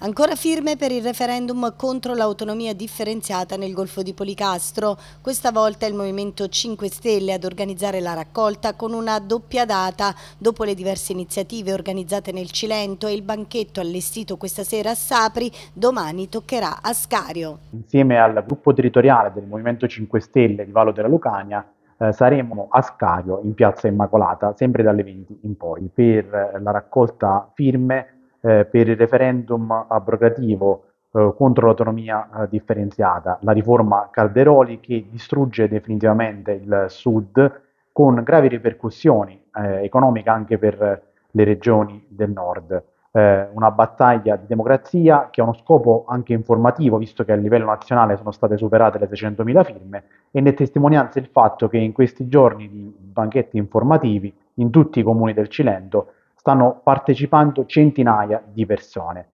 Ancora firme per il referendum contro l'autonomia differenziata nel Golfo di Policastro. Questa volta è il Movimento 5 Stelle ad organizzare la raccolta con una doppia data dopo le diverse iniziative organizzate nel Cilento e il banchetto allestito questa sera a Sapri, domani toccherà a Scario. Insieme al gruppo territoriale del Movimento 5 Stelle di Valo della Lucania eh, saremo a Scario in Piazza Immacolata sempre dalle 20 in poi per eh, la raccolta firme eh, per il referendum abrogativo eh, contro l'autonomia eh, differenziata, la riforma Calderoli che distrugge definitivamente il Sud con gravi ripercussioni eh, economiche anche per le regioni del Nord. Eh, una battaglia di democrazia che ha uno scopo anche informativo, visto che a livello nazionale sono state superate le 600.000 firme, e ne testimonianza il fatto che in questi giorni di banchetti informativi in tutti i comuni del Cilento stanno partecipando centinaia di persone.